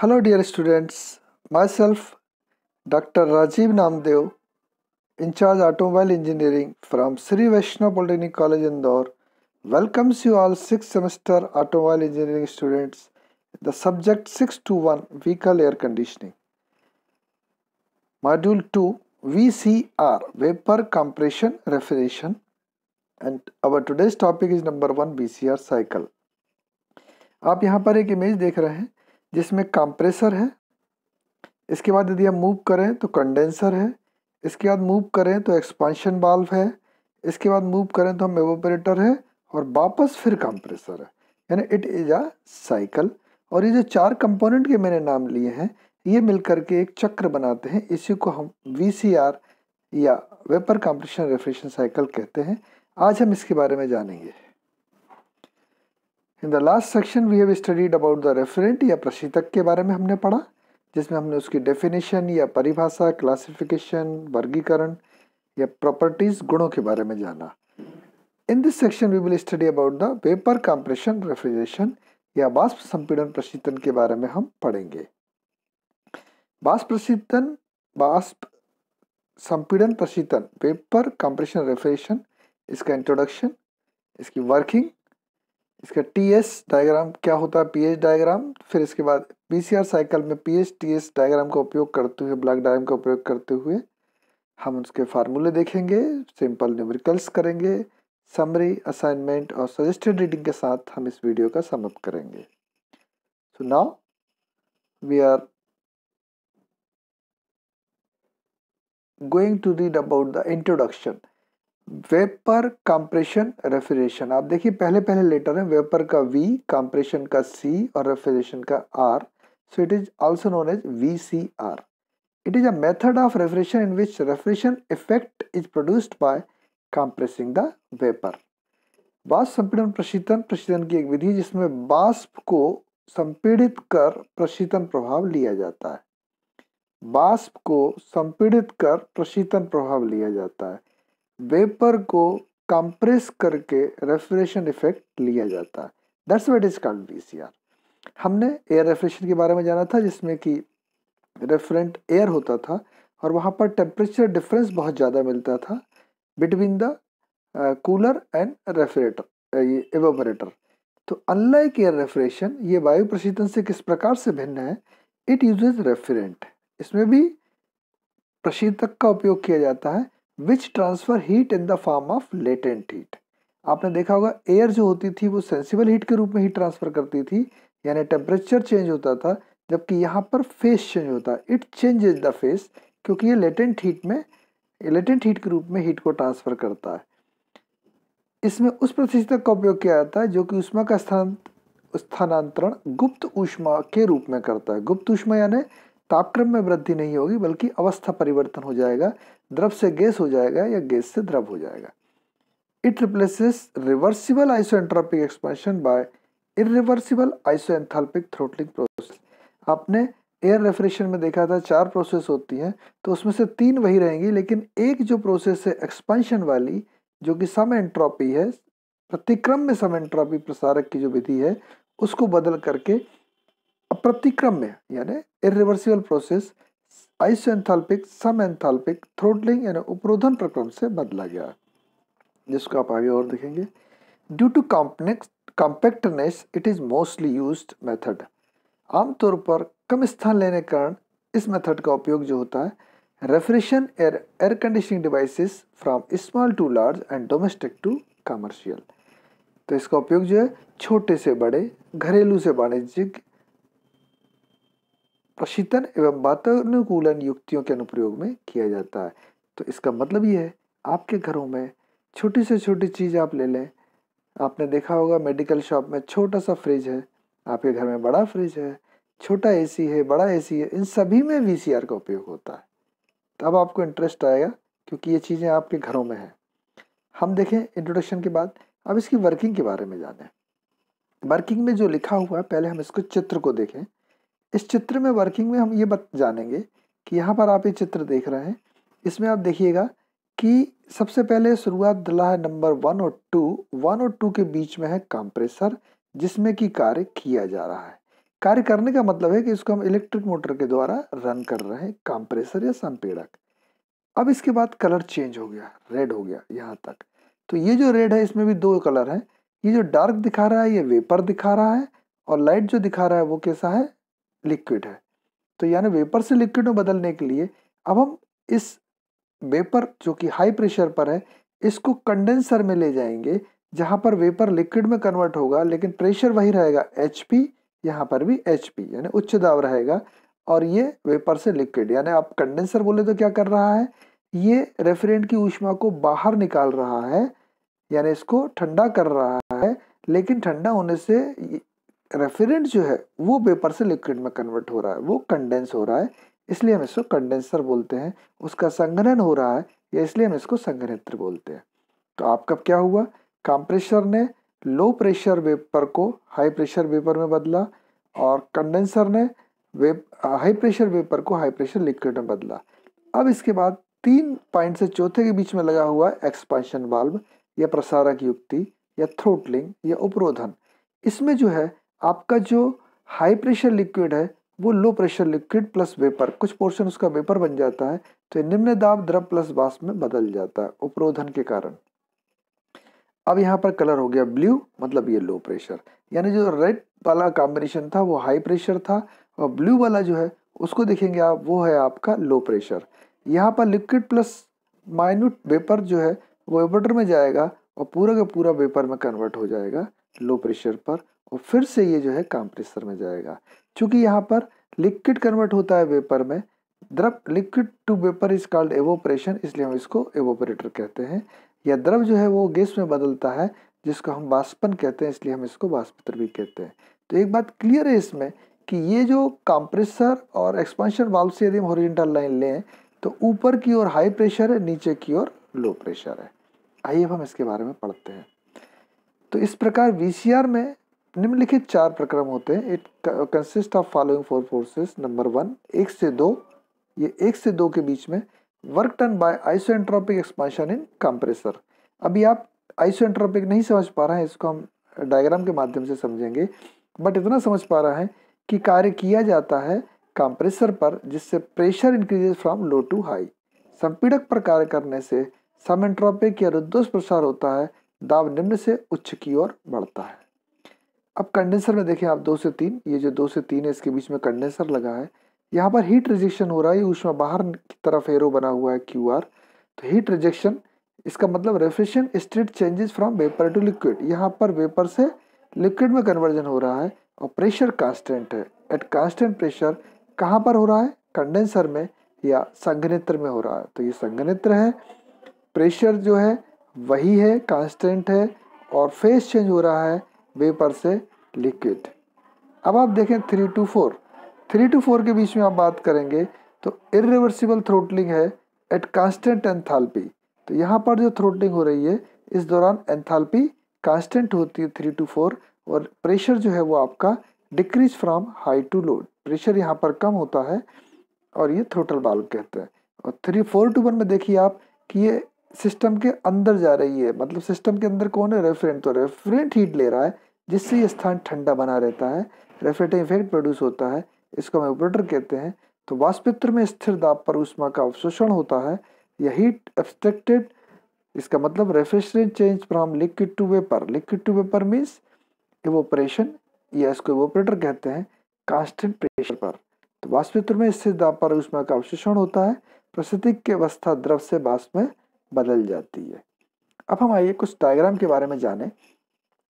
Hello dear students, myself Dr. Rajiv Namdev, in charge automobile engineering from Sri Vaishnav Polytechnic College Indore welcomes you all 6th semester automobile engineering students the subject 621 vehicle air conditioning. Module 2 VCR vapor compression refrigeration and our today's topic is number 1 VCR cycle. आप यहाँ पर एक image देख रहे हैं जिसमें compressor है इसके बाद यदि हम मूव करें तो कंडेंसर है इसके बाद मूव करें तो एक्सपांशन बाल्व है इसके बाद मूव करें तो हम एवोपरेटर है और वापस फिर कंप्रेसर है यानी इट इज अ साइकिल और ये जो चार कंपोनेंट के मैंने नाम लिए हैं ये मिलकर के एक चक्र बनाते हैं इसी को हम वी या वेपर कंप्रेशन रेफ्रिजरेशन साइकिल कहते हैं आज हम इसके बारे में जानेंगे in the last section we have studied about the refrigerant या प्रशीतक के बारे में हमने पढ़ा जिसमें हमने उसकी डेफिनेशन या परिभाषा क्लासिफिकेशन वर्गीकरण या प्रॉपर्टीज गुणों के बारे में जाना in this section we will study about the vapour compression refrigeration या बाष्प संपीड़न प्रशीतन के बारे में हम पढ़ेंगे बाष्प प्रशीतन बाष्प संपीड़न प्रशीतन वेपर कंप्रेशन रेफ्रिजरेशन इसका इंट्रोडक्शन इसकी वर्किंग इसका टी एस डायग्राम क्या होता है पी एच डायग्राम फिर इसके बाद पी सी आर साइकिल में P H T S diagram का उपयोग करते हुए ब्लॉक डायग्राम का उपयोग करते हुए हम उसके फार्मूले देखेंगे सिंपल न्यूमेरिकल्स करेंगे समरी असाइनमेंट और सजेस्टेड रीडिंग के साथ हम इस वीडियो का समअप करेंगे so now we are going to read about the introduction vapour compression refrigeration आप देखिए पहले पहले लेटर है वेपर का वी कंप्रेशन का सी और रेफ्रिजरेशन का R so it is also known as V C R it is a method of refrigeration in which refrigeration effect is produced by compressing the vapour बाष्प संपीड़न प्रशीतन प्रशीतन की एक विधि जिसमें बाष्प को संपीड़ित कर प्रशीतन प्रभाव लिया जाता है बाष्प को संपीड़ित कर प्रशीतन प्रभाव लिया जाता है वेपर को कंप्रेस करके रेफ्रेशन इफेक्ट लिया जाता है that's what is called R हमने एयर रेफ्रेशन के बारे में जाना था जिसमें कि रेफरेंट एयर होता था और वहाँ पर टेम्परेचर डिफरेंस बहुत ज़्यादा मिलता था between the cooler and refrigerator evaporator तो अनलाइक एयर रेफ्रेशन ये वायु प्रशीतन से किस प्रकार से भिन्न है इट यूजेज रेफरेंट इसमें भी प्रशीतक का उपयोग किया जाता है which transfer heat in the form of latent heat आपने देखा होगा एयर जो होती थी वो सेंसिबल हीट के रूप में हीट ट्रांसफर करती थी यानी टेम्परेचर चेंज होता था जबकि यहाँ पर फेस चेंज होता है इट चेंजेज द फेस क्योंकि ये लेटेंट हीट में लेटेंट हीट के रूप में हीट को ट्रांसफर करता है इसमें उस प्रतिशतक का उपयोग किया जाता है जो कि उष्मा का स्थान स्थानांतरण गुप्त ऊष्मा के रूप में करता है गुप्त ऊष्मा यानी तापक्रम में वृद्धि नहीं होगी बल्कि अवस्था परिवर्तन हो जाएगा द्रव से गैस हो जाएगा या गैस से द्रव हो जाएगा it replaces reversible isentropic expansion by irreversible isenthalpic throttling process आपने एयर रेफ्रेशन में देखा था चार प्रोसेस होती हैं तो उसमें से तीन वही रहेंगी लेकिन एक जो प्रोसेस है एक्सपेंशन वाली जो कि सम एंट्रोपी है प्रतिक्रम में सम एंट्रोपी प्रसारक की जो विधि है उसको बदल करके अप्रतिक्रम में यानी इरिवर्सिबल प्रोसेस आइसोएंथैल्पिक समएंथैल्पिक थ्रोटलिंग यानी उपरोधन प्रक्रम से बदला गया जिसको आप आगे और देखेंगे due to compactness compactness it is mostly use method आमतौर पर कम स्थान लेने कारण इस मेथड का उपयोग जो होता है refrigeration air air conditioning devices from small to large and domestic to commercial तो इसका उपयोग जो है छोटे से बड़े घरेलू से वाणिज्यिक प्रशीतन एवं वातानुकूलन युक्तियों के अनुप्रयोग में किया जाता है तो इसका मतलब ये है आपके घरों में छोटी से छोटी चीज़ आप ले लें आपने देखा होगा मेडिकल शॉप में छोटा सा फ्रिज है आपके घर में बड़ा फ्रिज है छोटा एसी है बड़ा एसी है इन सभी में वीसीआर का उपयोग होता है तब आपको इंटरेस्ट आएगा क्योंकि ये चीज़ें आपके घरों में हैं हम देखें इंट्रोडक्शन के बाद अब इसकी वर्किंग के बारे में जानें वर्किंग में जो लिखा हुआ है पहले हम इसको चित्र को देखें इस चित्र में वर्किंग में हम ये बत जानेंगे कि यहाँ पर आप ये चित्र देख रहे हैं इसमें आप देखिएगा कि सबसे पहले शुरुआत दिला है नंबर वन और टू वन और टू के बीच में है कंप्रेसर जिसमें कि कार्य किया जा रहा है कार्य करने का मतलब है कि इसको हम इलेक्ट्रिक मोटर के द्वारा रन कर रहे हैं कंप्रेसर या संपीड़क अब इसके बाद कलर चेंज हो गया रेड हो गया यहाँ तक तो ये जो रेड है इसमें भी दो कलर हैं ये जो डार्क दिखा रहा है ये वेपर दिखा रहा है और लाइट जो दिखा रहा है वो कैसा है लिक्विड है तो यानी वेपर से लिक्विड में बदलने के लिए अब हम इस वेपर जो कि हाई प्रेशर पर है इसको कंडेंसर में ले जाएंगे जहाँ पर वेपर लिक्विड में कन्वर्ट होगा लेकिन प्रेशर वही रहेगा एच पी यहाँ पर भी एच पी यानी उच्च दाब रहेगा और ये वेपर से लिक्विड यानी आप कंडेंसर बोले तो क्या कर रहा है ये रेफरेंट की ऊष्मा को बाहर निकाल रहा है यानी इसको ठंडा कर रहा है लेकिन ठंडा होने से रेफरेंट जो है वो वेपर से लिक्विड में कन्वर्ट हो रहा है वो कंडेंस हो रहा है इसलिए हम इसको कंडेंसर बोलते हैं उसका संग्रहण हो रहा है या इसलिए हम इसको संग्रहित्र बोलते हैं तो आपका क्या हुआ कंप्रेशर ने लो प्रेशर वेपर को हाई प्रेशर वेपर में बदला और कंडेंसर ने वे हाई प्रेशर वेपर को हाई प्रेशर लिक्विड में बदला अब इसके बाद तीन पॉइंट से चौथे के बीच में लगा हुआ एक्सपांशन वाल्व या प्रसारक युक्ति या थ्रोटलिंग या उपरोधन इसमें जो है आपका जो हाई प्रेशर लिक्विड है वो low pressure liquid plus vapour कुछ पोर्शन उसका वेपर बन जाता है तो निम्न दाब द्रव प्लस बाष्प में बदल जाता है उपरोधन के कारण अब यहाँ पर कलर हो गया ब्लू मतलब ये लो प्रेशर यानी जो रेड वाला कॉम्बिनेशन था वो हाई प्रेशर था और ब्लू वाला जो है उसको देखेंगे आप वो है आपका लो प्रेशर यहाँ पर लिक्विड प्लस माइन्यूट वेपर जो है वो एवर्टर में जाएगा और पूरा का पूरा वेपर में कन्वर्ट हो जाएगा लो प्रेशर पर और फिर से ये जो है कंप्रेसर में जाएगा क्योंकि यहाँ पर लिक्विड कन्वर्ट होता है वेपर में द्रव liquid to vapour is called evaporation इसलिए हम इसको एवोपरेटर कहते हैं या द्रव जो है वो गैस में बदलता है जिसको हम बाष्पन कहते हैं इसलिए हम इसको बाष्पित्र भी कहते हैं तो एक बात क्लियर है इसमें कि ये जो कंप्रेसर और एक्सपेंशन वाल्व से यदि हम हॉरिजेंटल लाइन लें तो ऊपर की ओर हाई प्रेशर है नीचे की ओर लो प्रेशर है आइए अब हम इसके बारे में पढ़ते हैं तो इस प्रकार वी में निम्नलिखित चार प्रक्रम होते हैं it consist of following four forces number one एक से दो ये एक से दो के बीच में work done by isentropic expansion in compressor अभी आप आइसोएंट्रोपिक नहीं समझ पा रहे हैं इसको हम डायग्राम के माध्यम से समझेंगे बट इतना समझ पा रहा है कि कार्य किया जाता है कंप्रेसर पर जिससे pressure increases from low to high संपीड़क पर कार्य करने से समेंट्रोपिक या रुद्धोष प्रसार होता है दाब निम्न से उच्च की ओर बढ़ता है अब कंडेंसर में देखें आप दो से तीन ये जो दो से तीन है इसके बीच में कंडेंसर लगा है यहाँ पर हीट रिजेक्शन हो रहा है उसमें बाहर की तरफ एरो बना हुआ है क्यू आर तो हीट रिजेक्शन इसका मतलब refrigerant state changes from vapour to liquid यहाँ पर वेपर से लिक्विड में कन्वर्जन हो रहा है और प्रेशर कांस्टेंट है एट कांस्टेंट प्रेशर कहाँ पर हो रहा है कंडेंसर में या संघनित्र में हो रहा है तो ये संघनित्र है प्रेशर जो है वही है कांस्टेंट है और फेस चेंज हो रहा है वेपर से लिक्विड अब आप देखें three to four three to four के बीच में आप बात करेंगे तो इरिवर्सिबल थ्रोटलिंग है एट कांस्टेंट एंथाल्पी तो यहाँ पर जो थ्रोटलिंग हो रही है इस दौरान एंथाल्पी कांस्टेंट होती है थ्री टू फोर और प्रेशर जो है वो आपका decrease from high to low pressure यहाँ पर कम होता है और ये थ्रोटल बाल कहते हैं और थ्री फोर टू वन में देखिए आप कि ये सिस्टम के अंदर जा रही है मतलब सिस्टम के अंदर कौन है रेफरेंट तो रेफरेंट हीट ले रहा है जिससे ये स्थान ठंडा बना रहता है रेफ्रेटिंग इफेक्ट प्रोड्यूस होता है इसको हम ओपरेटर कहते हैं तो वाष्पित्र में स्थिर दाब पर उष्मा का अवशोषण होता है या हीट एब्सट्रेक्टेड इसका मतलब refrigerant change from liquid to vapour liquid to vapour means evaporation या इसको एवोपरेटर कहते हैं कांस्टेंट प्रेशर पर तो वाष्पित्र में स्थिर दाब पर उष्मा का अवशोषण होता है प्रसिद्धिक की अवस्था द्रव से वाष्प में बदल जाती है अब हम आइए कुछ डायग्राम के बारे में जाने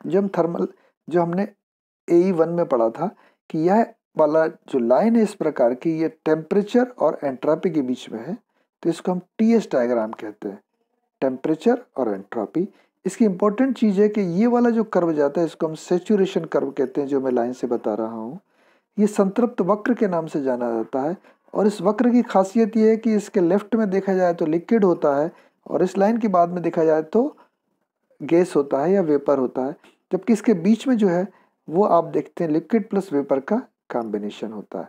जो हम थर्मल जो हमने ए e वन में पढ़ा था कि यह वाला जो लाइन है इस प्रकार की ये टेम्परेचर और एंट्रापी के बीच में है तो इसको हम टी एस डायग्राम कहते हैं टेम्परेचर और एंट्रापी इसकी इंपॉर्टेंट चीज़ है कि ये वाला जो कर्व जाता है इसको हम सेचुरेशन कर्व कहते हैं जो मैं लाइन से बता रहा हूँ ये संतृप्त वक्र के नाम से जाना जाता है और इस वक्र की खासियत ये है कि इसके लेफ्ट में देखा जाए तो लिक्विड होता है और इस लाइन के बाद में देखा जाए तो गैस होता है या वेपर होता है जबकि इसके बीच में जो है वो आप देखते हैं लिक्विड प्लस वेपर का कॉम्बिनेशन होता है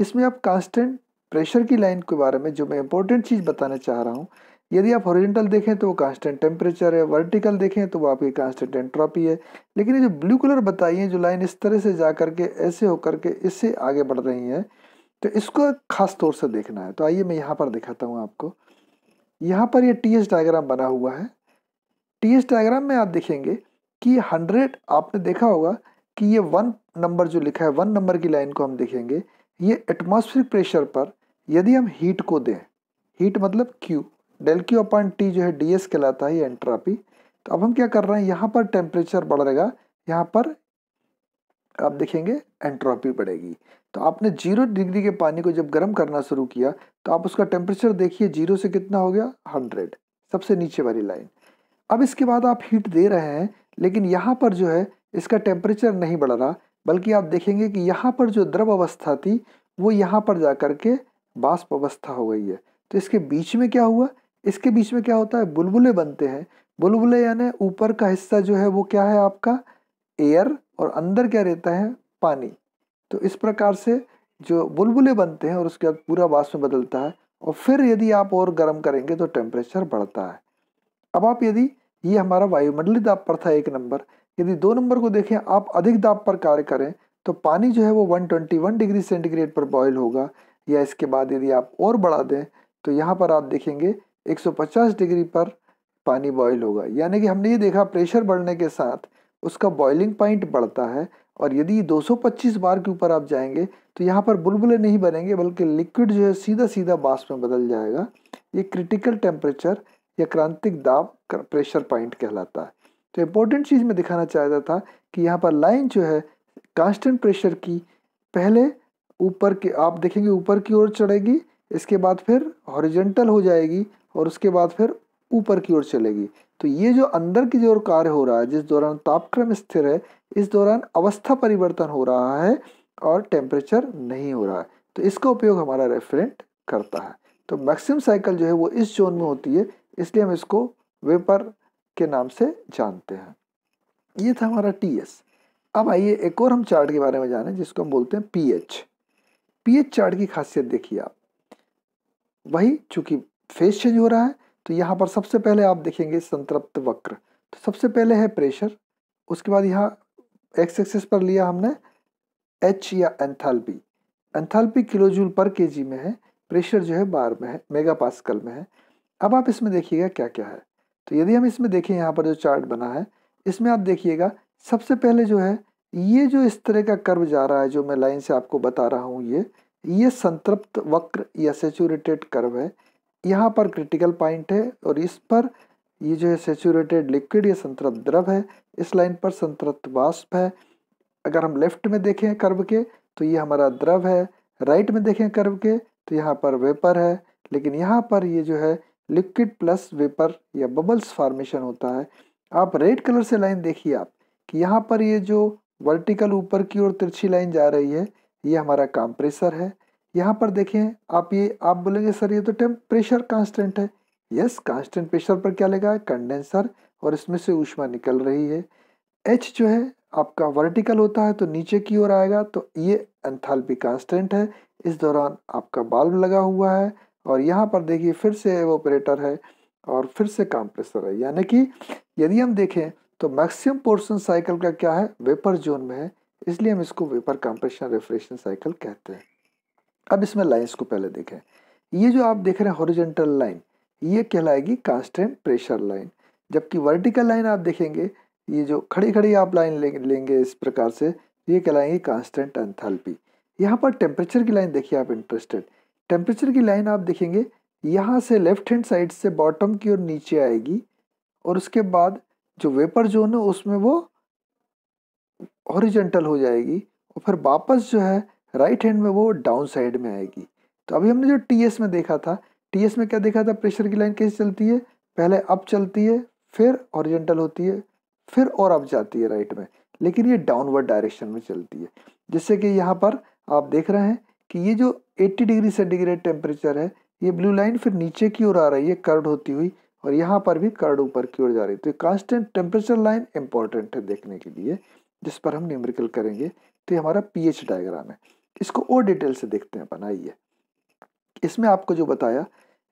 इसमें आप कांस्टेंट प्रेशर की लाइन के बारे में जो मैं इंपॉर्टेंट चीज़ बताना चाह रहा हूँ यदि आप ओरिजेंटल देखें तो वो कांस्टेंट टेम्परेचर है वर्टिकल देखें तो वो आपकी कांस्टेंट एंट्रॉपी है लेकिन ये जो ब्लू कलर बताइए जो लाइन इस तरह से जा करके ऐसे होकर के इससे आगे बढ़ रही है तो इसको खास तौर से देखना है तो आइए मैं यहाँ पर दिखाता हूँ आपको यहाँ पर ये टी एस डायग्राम बना हुआ है टी एस डायग्राम में आप देखेंगे कि हंड्रेड आपने देखा होगा कि ये वन नंबर जो लिखा है वन नंबर की लाइन को हम देखेंगे ये एटमॉस्फेरिक प्रेशर पर यदि हम हीट को दें हीट मतलब Q del Q upon T जो है डी एस कहलाता है ये एंट्रापी तो अब हम क्या कर रहे हैं यहाँ पर टेम्परेचर बढ़ रहेगा यहाँ पर आप देखेंगे एंट्रोपी बढ़ेगी तो आपने जीरो डिग्री के पानी को जब गर्म करना शुरू किया तो आप उसका टेम्परेचर देखिए जीरो से कितना हो गया हंड्रेड सबसे नीचे वाली लाइन अब इसके बाद आप हीट दे रहे हैं लेकिन यहाँ पर जो है इसका टेम्परेचर नहीं बढ़ रहा बल्कि आप देखेंगे कि यहाँ पर जो द्रव अवस्था थी वो यहाँ पर जा कर के बाष्प अवस्था हो गई है तो इसके बीच में क्या हुआ इसके बीच में क्या होता है बुलबुले बनते हैं बुलबुले यानी ऊपर का हिस्सा जो है वो क्या है आपका एयर और अंदर क्या रहता है पानी तो इस प्रकार से जो बुलबुले बनते हैं और उसके बाद पूरा बाष्प में बदलता है और फिर यदि आप और गर्म करेंगे तो टेम्परेचर बढ़ता है अब आप यदि ये हमारा वायुमंडलीय दाब पर था एक नंबर यदि दो नंबर को देखें आप अधिक दाब पर कार्य करें तो पानी जो है वो 121 डिग्री सेंटीग्रेड पर बॉयल होगा या इसके बाद यदि आप और बढ़ा दें तो यहाँ पर आप देखेंगे 150 डिग्री पर पानी बॉयल होगा यानी कि हमने ये देखा प्रेशर बढ़ने के साथ उसका बॉयलिंग पॉइंट बढ़ता है और यदि 225 बार के ऊपर आप जाएंगे तो यहाँ पर बुलबुले नहीं बनेंगे बल्कि लिक्विड जो है सीधा सीधा बाँस में बदल जाएगा ये क्रिटिकल टेम्परेचर यह क्रांतिक दाब प्रेशर पॉइंट कहलाता है तो इम्पोर्टेंट चीज़ में दिखाना चाहता था कि यहाँ पर लाइन जो है कांस्टेंट प्रेशर की पहले ऊपर के आप देखेंगे ऊपर की ओर चढ़ेगी इसके बाद फिर हॉरिजेंटल हो जाएगी और उसके बाद फिर ऊपर की ओर चलेगी तो ये जो अंदर की जो कार्य हो रहा है जिस दौरान तापक्रम स्थिर है इस दौरान अवस्था परिवर्तन हो रहा है और टेम्परेचर नहीं हो रहा है तो इसका उपयोग हमारा रेफरेंट करता है तो मैक्सिमम साइकिल जो है वो इस जोन में होती है इसलिए हम इसको वेपर के नाम से जानते हैं ये था हमारा टी एस अब आइए एक और हम चार्ट के बारे में जाने जिसको हम बोलते हैं P H P H chart की खासियत देखिए आप वही चूंकि फेस चेंज हो रहा है तो यहाँ पर सबसे पहले आप देखेंगे संतृप्त वक्र तो सबसे पहले है प्रेशर उसके बाद यहाँ एक्स एक्सेस पर लिया हमने एच या एंथैल्पी एंथैल्पी किलोजूल पर केजी में है प्रेशर जो है बार में है मेगा पास्कल में है अब आप इसमें देखिएगा क्या क्या है तो यदि हम इसमें देखें यहाँ पर जो चार्ट बना है इसमें आप देखिएगा सबसे पहले जो है ये जो इस तरह का कर्व जा रहा है जो मैं लाइन से आपको बता रहा हूँ ये ये संतृप्त वक्र या सेचूरेटेड कर्व है यहाँ पर क्रिटिकल पॉइंट है और इस पर ये जो है सेचूरेटेड लिक्विड या संतृप्त द्रव है इस लाइन पर संतृप्त वाष्प है अगर हम लेफ्ट में देखें कर्व के तो ये हमारा द्रव है राइट में देखें कर्व के तो यहाँ पर वेपर है लेकिन यहाँ पर ये जो है लिक्विड प्लस वेपर या बबल्स फॉर्मेशन होता है आप रेड कलर से लाइन देखिए आप कि यहाँ पर ये जो वर्टिकल ऊपर की ओर तिरछी लाइन जा रही है ये हमारा कंप्रेसर है यहाँ पर देखें आप ये आप बोलेंगे सर ये तो टेम्प प्रेशर कांस्टेंट है यस कांस्टेंट प्रेशर पर क्या लगा है कंडेंसर और इसमें से ऊष्मा निकल रही है एच जो है आपका वर्टिकल होता है तो नीचे की ओर आएगा तो ये एंथाल्पी कांस्टेंट है इस दौरान आपका बाल्ब लगा हुआ है और यहाँ पर देखिए फिर से ऑपरेटर है और फिर से कंप्रेसर है यानी कि यदि हम देखें तो मैक्सिमम पोर्शन साइकिल का क्या है वेपर जोन में है इसलिए हम इसको वेपर कंप्रेशन रेफ्रेशन साइकिल कहते हैं अब इसमें लाइंस को पहले देखें ये जो आप देख रहे हैं हॉरिजेंटल लाइन ये कहलाएगी कांस्टेंट प्रेशर लाइन जबकि वर्टिकल लाइन आप देखेंगे ये जो खड़ी खड़ी आप लाइन ले, लेंगे इस प्रकार से ये कहलाएंगी कांस्टेंट एंथैल्पी यहाँ पर टेम्परेचर की लाइन देखिए आप इंटरेस्टेड टेम्परेचर की लाइन आप देखेंगे यहाँ से लेफ्ट हैंड साइड से बॉटम की ओर नीचे आएगी और उसके बाद जो वेपर जोन है उसमें वो हॉरिजेंटल हो जाएगी और फिर वापस जो है राइट हैंड में वो डाउन साइड में आएगी तो अभी हमने जो टी में देखा था टी में क्या देखा था प्रेशर की लाइन कैसे चलती है पहले अप चलती है फिर ऑरिजेंटल होती है फिर और अप जाती है राइट में लेकिन ये डाउनवर्ड डायरेक्शन में चलती है जिससे कि यहाँ पर आप देख रहे हैं कि ये जो 80 डिग्री सेंटीग्रेड टेम्परेचर है ये ब्लू लाइन फिर नीचे की ओर आ रही है कर्ड होती हुई और यहाँ पर भी कर्ड ऊपर की ओर जा रही है तो कांस्टेंट टेम्परेचर लाइन इंपॉर्टेंट है देखने के लिए जिस पर हम न्यूमेरिकल करेंगे तो ये हमारा एच डायग्राम है इसको और डिटेल से देखते हैं बनाइए इसमें आपको जो बताया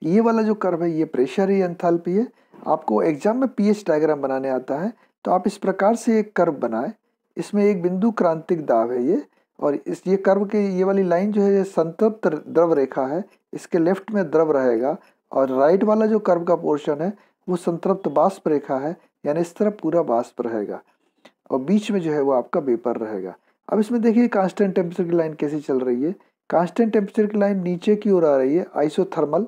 ये वाला जो कर्व है ये प्रेशर है एंथैल्पी है आपको एग्जाम में एच डायग्राम बनाने आता है तो आप इस प्रकार से एक कर्व बनाए इसमें एक बिंदु क्रांतिक दाब है ये और इस ये कर्व की ये वाली लाइन जो है ये संतृप्त द्रव रेखा है इसके लेफ्ट में द्रव रहेगा और राइट वाला जो कर्व का पोर्शन है वो संतृप्त बाष्प रेखा है यानी इस तरह पूरा बाष्प रहेगा और बीच में जो है वो आपका वेपर रहेगा अब इसमें देखिए कांस्टेंट टेम्परेचर की लाइन कैसी चल रही है कांस्टेंट टेम्परेचर की लाइन नीचे की ओर आ रही है आइसोथर्मल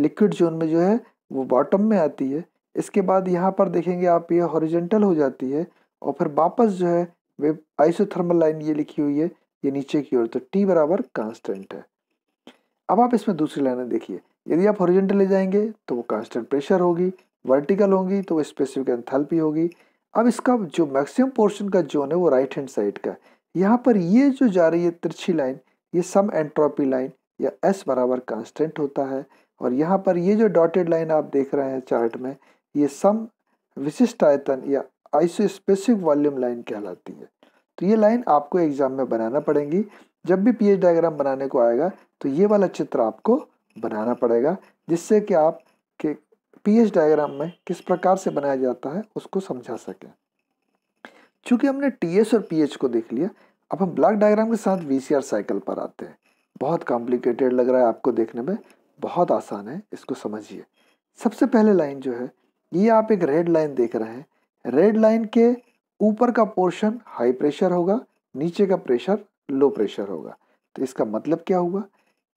लिक्विड जोन में जो है वो बॉटम में आती है इसके बाद यहाँ पर देखेंगे आप ये हॉरिजेंटल हो जाती है और फिर वापस जो है वे आइसोथर्मल लाइन ये लिखी हुई है ये नीचे की ओर तो टी बराबर कांस्टेंट है अब आप इसमें दूसरी लाइनें देखिए यदि आप ओरिजेंटल ले जाएंगे तो वो कांस्टेंट प्रेशर होगी वर्टिकल होंगी तो वो स्पेसिफिक एंथैल्पी होगी अब इसका जो मैक्सिमम पोर्शन का जोन है वो राइट हैंड साइड का यहाँ पर ये जो जा रही है तिरछी लाइन ये सम एंट्रोपी लाइन या एस बराबर कांस्टेंट होता है और यहाँ पर ये जो डॉटेड लाइन आप देख रहे हैं चार्ट में ये सम विशिष्ट आयतन या आइसो स्पेसिफिक वॉल्यूम लाइन कहलाती है तो ये लाइन आपको एग्जाम में बनाना पड़ेगी जब भी पीएच डायग्राम बनाने को आएगा तो ये वाला चित्र आपको बनाना पड़ेगा जिससे कि आप के पीएच डायग्राम में किस प्रकार से बनाया जाता है उसको समझा सकें चूँकि हमने टीएस और पीएच को देख लिया अब हम ब्लॉक डायग्राम के साथ वीसीआर साइकिल पर आते हैं बहुत कॉम्प्लिकेटेड लग रहा है आपको देखने में बहुत आसान है इसको समझिए सबसे पहले लाइन जो है ये आप एक रेड लाइन देख रहे हैं रेड लाइन के ऊपर का पोर्शन हाई प्रेशर होगा नीचे का प्रेशर लो प्रेशर होगा तो इसका मतलब क्या हुआ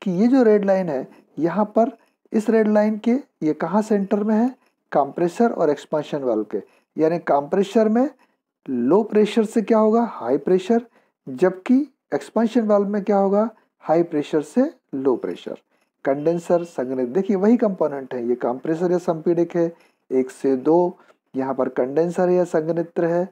कि ये जो रेड लाइन है यहाँ पर इस रेड लाइन के ये कहाँ सेंटर में है कंप्रेसर और एक्सपांशन वाल्व के यानी कंप्रेसर में लो प्रेशर से क्या होगा हाई प्रेशर जबकि एक्सपांशन वाल्व में क्या होगा हाई प्रेशर से लो प्रेशर कंडेंसर संग्रह देखिए वही कंपोनेंट है ये कंप्रेसर या संपीडक है एक से दो यहाँ पर कंडेंसर या संगनित्र है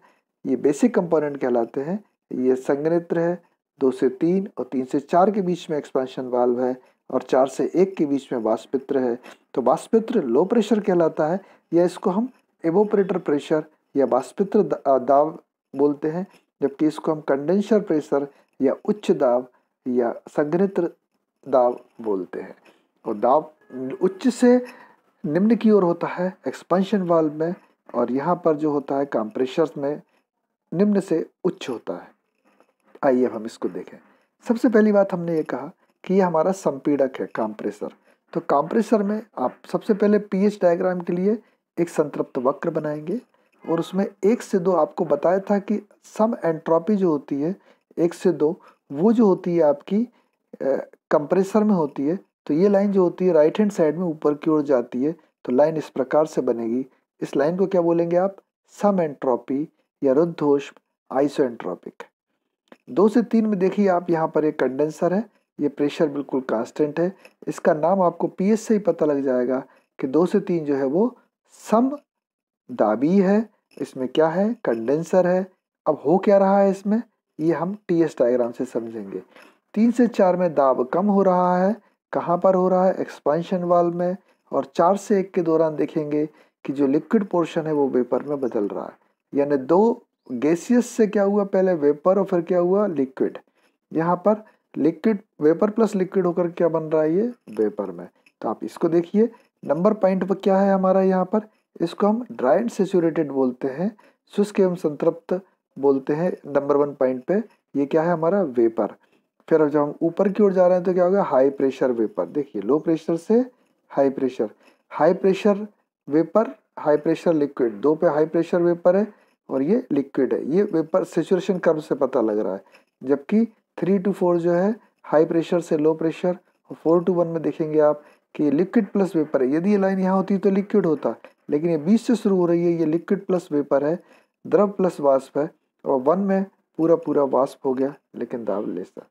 ये बेसिक कंपोनेंट कहलाते हैं ये संगनित्र है दो से तीन और तीन से चार के बीच में एक्सपेंशन वाल्व है और चार से एक के बीच में वाष्पित्र है तो वाष्पित्र लो प्रेशर कहलाता है या इसको हम एवोपरेटर प्रेशर या वाष्पित्र दाब बोलते हैं जबकि इसको हम कंडेंसर प्रेशर या उच्च दाब या संघनित्र दाब बोलते हैं और दाब उच्च से निम्न की ओर होता है एक्सपेंशन वाल्व में और यहाँ पर जो होता है कंप्रेशर में निम्न से उच्च होता है आइए अब हम इसको देखें सबसे पहली बात हमने ये कहा कि ये हमारा संपीड़क है कंप्रेसर तो कंप्रेसर में आप सबसे पहले पीएच डायग्राम के लिए एक संतृप्त वक्र बनाएंगे और उसमें एक से दो आपको बताया था कि सम एंट्रोपी जो होती है एक से दो वो जो होती है आपकी कंप्रेसर में होती है तो ये लाइन जो होती है राइट हैंड साइड में ऊपर की ओर जाती है तो लाइन इस प्रकार से बनेगी इस लाइन को क्या बोलेंगे आप सम एंट्रोपी या रुद्धोष आइसोएंट्रोपिक दो से तीन में देखिए आप यहाँ पर एक कंडेंसर है ये प्रेशर बिल्कुल कांस्टेंट है इसका नाम आपको पीएस से ही पता लग जाएगा कि दो से तीन जो है वो सम दाबी है इसमें क्या है कंडेंसर है अब हो क्या रहा है इसमें ये हम टी एस डायग्राम से समझेंगे तीन से चार में दाब कम हो रहा है कहाँ पर हो रहा है एक्सपांशन वाल में और चार से एक के दौरान देखेंगे कि जो लिक्विड पोर्शन है वो वेपर में बदल रहा है यानी दो गैसियस से क्या हुआ पहले वेपर और फिर क्या हुआ लिक्विड यहाँ पर लिक्विड वेपर प्लस लिक्विड होकर क्या बन रहा है ये वेपर में तो आप इसको देखिए नंबर पॉइंट पर क्या है हमारा यहाँ पर इसको हम ड्राई एंड सेचुरेटेड बोलते हैं शुष्क एवं संतृप्त बोलते हैं नंबर वन पॉइंट पे ये क्या है हमारा वेपर फिर जब हम ऊपर की ओर जा रहे हैं तो क्या होगा हाई प्रेशर वेपर देखिए लो प्रेशर से high pressure high pressure vapour high pressure liquid दो पे हाई प्रेशर वेपर है और ये लिक्विड है ये वेपर सेचुरेशन कर्व से पता लग रहा है जबकि थ्री टू फोर जो है हाई प्रेशर से लो प्रेशर और फोर टू वन में देखेंगे आप कि ये लिक्विड प्लस वेपर है यदि ये लाइन यहाँ होती तो लिक्विड होता लेकिन ये बीस से शुरू हो रही है ये लिक्विड प्लस वेपर है द्रव प्लस वाष्प है और वन में पूरा पूरा वाष्प हो गया लेकिन दाब लेसा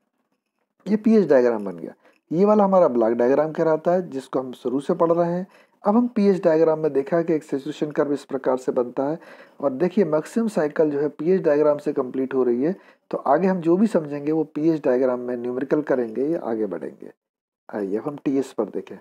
ये एच डायग्राम बन गया ये वाला हमारा ब्लॉक डायग्राम कहलाता है जिसको हम शुरू से पढ़ रहे हैं अब हम पीएच डायग्राम में देखा कि एक सेचुरेशन कर्व इस प्रकार से बनता है और देखिए मैक्सिमम साइकिल जो है पीएच डायग्राम से कंप्लीट हो रही है तो आगे हम जो भी समझेंगे वो पीएच डायग्राम में न्यूमेरिकल करेंगे या आगे बढ़ेंगे आइए अब हम टीएस पर देखें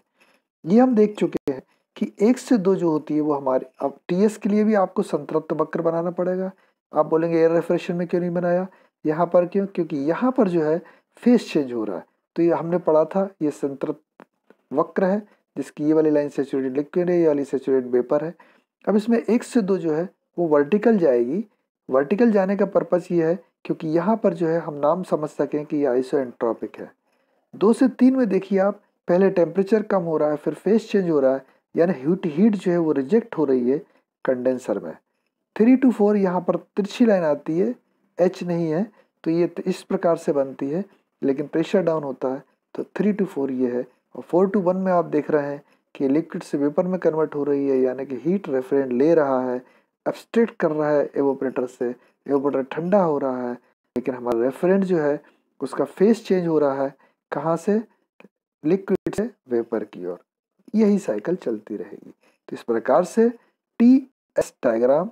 ये हम देख चुके हैं कि एक से दो जो होती है वो हमारे अब टी के लिए भी आपको संतृप्त वक्र बनाना पड़ेगा आप बोलेंगे एयर रेफ्रेशन में क्यों नहीं बनाया यहाँ पर क्यों क्योंकि यहाँ पर जो है फेस चेंज हो रहा है तो ये हमने पढ़ा था ये संतृप्त वक्र है जिसकी ये वाली लाइन सेचुरेटेड लिक्विड है ये वाली सेचुरेटेड वेपर है अब इसमें एक से दो जो है वो वर्टिकल जाएगी वर्टिकल जाने का पर्पस ये है क्योंकि यहाँ पर जो है हम नाम समझ सकें कि ये आइसोएंट्रोपिक है दो से तीन में देखिए आप पहले टेम्परेचर कम हो रहा है फिर फेस चेंज हो रहा है यानी हीट हीट जो है वो रिजेक्ट हो रही है कंडेंसर में थ्री टू फोर यहाँ पर तिरछी लाइन आती है एच नहीं है तो ये इस प्रकार से बनती है लेकिन प्रेशर डाउन होता है तो थ्री टू फोर ये है और फोर टू वन में आप देख रहे हैं कि लिक्विड से वेपर में कन्वर्ट हो रही है यानी कि हीट रेफरेंट ले रहा है एब्स्ट्रेक्ट कर रहा है एवोपरेटर से एवोपरेटर ठंडा हो रहा है लेकिन हमारा रेफरेंट जो है उसका फेस चेंज हो रहा है कहाँ से लिक्विड से वेपर की ओर यही साइकिल चलती रहेगी तो इस प्रकार से T S diagram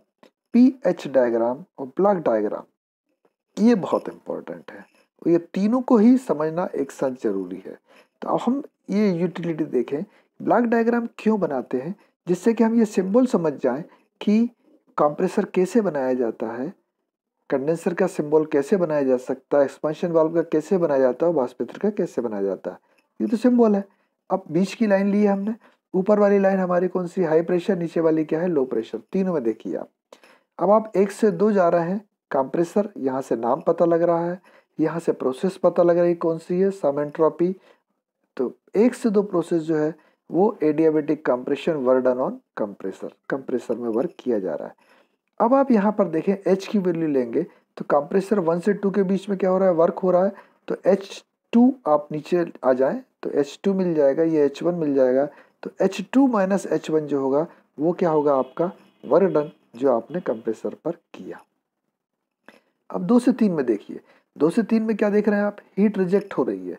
P H diagram और ब्लॉक डायग्राम ये बहुत इम्पोर्टेंट है ये तीनों को ही समझना एक साथ जरूरी है तो अब हम ये यूटिलिटी देखें ब्लॉक डायग्राम क्यों बनाते हैं जिससे कि हम ये सिंबल समझ जाएं कि कंप्रेसर कैसे बनाया जाता है कंडेंसर का सिंबल कैसे बनाया जा सकता है एक्सपेंशन वाल्व का कैसे बनाया जाता है और वाष्पित्र का कैसे बनाया जाता है ये तो सिंबल है अब बीच की लाइन ली है हमने ऊपर वाली लाइन हमारी कौन सी हाई प्रेशर नीचे वाली क्या है लो प्रेशर तीनों में देखिए आप अब आप एक से दो जा रहे हैं कंप्रेसर यहाँ से नाम पता लग रहा है यहाँ से प्रोसेस पता लग रही है कौन सी है सामेंट्रॉपी तो एक से दो प्रोसेस जो है वो adiabatic compression work done on compressor compressor में वर्क किया जा रहा है अब आप यहाँ पर देखें एच की वैल्यू लेंगे तो कंप्रेसर वन से टू के बीच में क्या हो रहा है वर्क हो रहा है तो एच टू आप नीचे आ जाएं तो एच टू मिल जाएगा ये एच वन मिल जाएगा तो H two minus H one जो होगा वो क्या होगा आपका वर्डन जो आपने कंप्रेसर पर किया अब दो से तीन में देखिए दो से तीन में क्या देख रहे हैं आप हीट रिजेक्ट हो रही है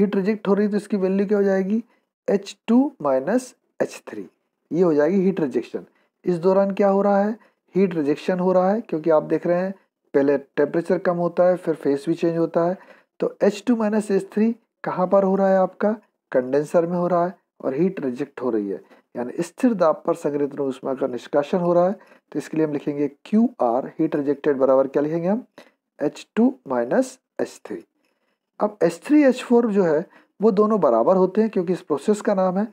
हीट रिजेक्ट हो रही तो इसकी वैल्यू क्या हो जाएगी H two minus H three ये हो जाएगी हीट रिजेक्शन इस दौरान क्या हो रहा है हीट रिजेक्शन हो रहा है क्योंकि आप देख रहे हैं पहले टेम्परेचर कम होता है फिर फेस भी चेंज होता है तो H two minus H three कहाँ पर हो रहा है आपका कंडेंसर में हो रहा है और हीट रिजेक्ट हो रही है यानी स्थिर दाब पर संग्रहित ऊष्मा का निष्कासन हो रहा है तो इसके लिए हम लिखेंगे क्यू आर हीट रिजेक्टेड बराबर क्या लिखेंगे हम H two minus H three अब H3H4 जो है वो दोनों बराबर होते हैं क्योंकि इस प्रोसेस का नाम है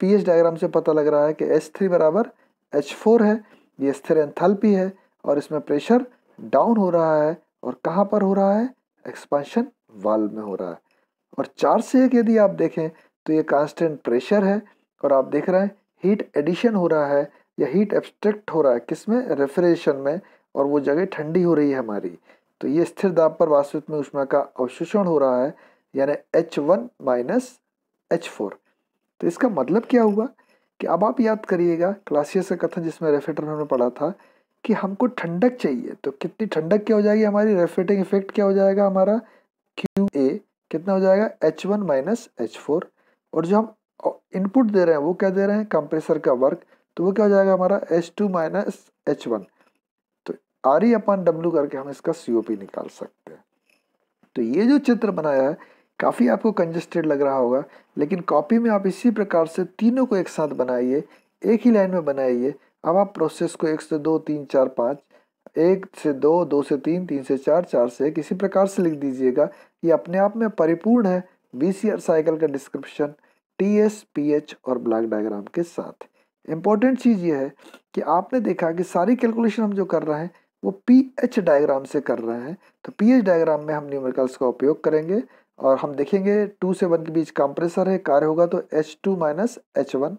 पीएच डायग्राम से पता लग रहा है कि H3 बराबर H4 है ये स्थिर एंथैल्पी है और इसमें प्रेशर डाउन हो रहा है और कहाँ पर हो रहा है एक्सपांशन वाल्व में हो रहा है और चार से एक यदि आप देखें तो ये कांस्टेंट प्रेशर है और आप देख रहे हैं हीट एडिशन हो रहा है या हीट एब्स्ट्रैक्ट हो रहा है किस में रेफ्रिजरेशन में और वो जगह ठंडी हो रही है हमारी तो ये स्थिर दाब पर वास्तविक में ऊष्मा का अवशोषण हो रहा है यानी H one minus H four तो इसका मतलब क्या हुआ कि अब आप याद करिएगा क्लासियस का कथन जिसमें रेफ्रिजरेटर हमने पढ़ा था कि हमको ठंडक चाहिए तो कितनी ठंडक क्या हो जाएगी हमारी रेफ्रिजरेटिंग इफेक्ट क्या हो जाएगा हमारा क्यू ए कितना हो जाएगा H one minus H four और जो हम इनपुट दे रहे हैं वो क्या दे रहे हैं कंप्रेसर का वर्क तो वो क्या हो जाएगा हमारा H two minus H one R E upon W करके हम इसका सी निकाल सकते हैं तो ये जो चित्र बनाया है काफ़ी आपको कंजस्टेड लग रहा होगा लेकिन कॉपी में आप इसी प्रकार से तीनों को एक साथ बनाइए एक ही लाइन में बनाइए अब आप प्रोसेस को एक से दो तीन चार पाँच एक से दो दो से तीन तीन से चार चार से एक इसी प्रकार से लिख दीजिएगा ये अपने आप में परिपूर्ण है बी सी आर साइकिल का description T S P H और ब्लॉक डायग्राम के साथ इम्पॉर्टेंट चीज़ ये है कि आपने देखा कि सारी कैलकुलेशन हम जो कर रहे हैं वो पी एच डायग्राम से कर रहे हैं तो पी एच डायग्राम में हम न्यूमेरिकल्स का उपयोग करेंगे और हम देखेंगे टू से वन के बीच कंप्रेसर है कार्य होगा तो H two minus H one